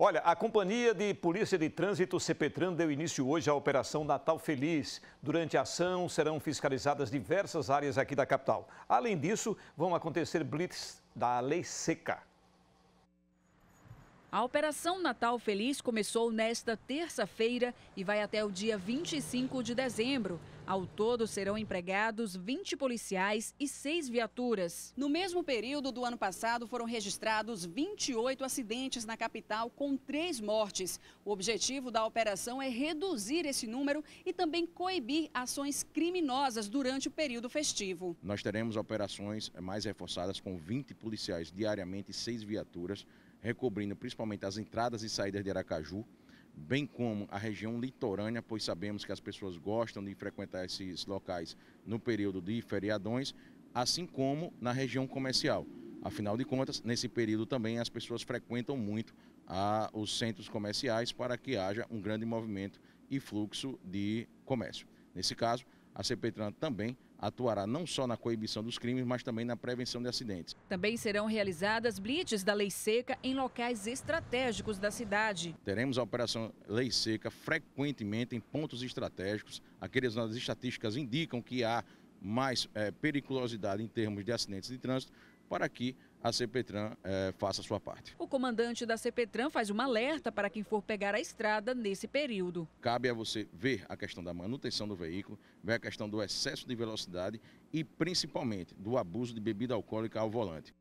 Olha, a Companhia de Polícia de Trânsito CPTRAN deu início hoje à Operação Natal Feliz. Durante a ação, serão fiscalizadas diversas áreas aqui da capital. Além disso, vão acontecer blitz da Lei Seca. A Operação Natal Feliz começou nesta terça-feira e vai até o dia 25 de dezembro. Ao todo, serão empregados 20 policiais e 6 viaturas. No mesmo período do ano passado, foram registrados 28 acidentes na capital, com três mortes. O objetivo da operação é reduzir esse número e também coibir ações criminosas durante o período festivo. Nós teremos operações eh, mais reforçadas com 20 policiais diariamente e 6 viaturas, recobrindo principalmente as entradas e saídas de Aracaju bem como a região litorânea, pois sabemos que as pessoas gostam de frequentar esses locais no período de feriadões, assim como na região comercial. Afinal de contas, nesse período também as pessoas frequentam muito a, os centros comerciais para que haja um grande movimento e fluxo de comércio. Nesse caso, a CPTran também atuará não só na coibição dos crimes, mas também na prevenção de acidentes. Também serão realizadas blitz da Lei Seca em locais estratégicos da cidade. Teremos a operação Lei Seca frequentemente em pontos estratégicos, aqueles nas estatísticas indicam que há mais é, periculosidade em termos de acidentes de trânsito, para que a CPTran eh, faça a sua parte. O comandante da CPTran faz um alerta para quem for pegar a estrada nesse período. Cabe a você ver a questão da manutenção do veículo, ver a questão do excesso de velocidade e principalmente do abuso de bebida alcoólica ao volante.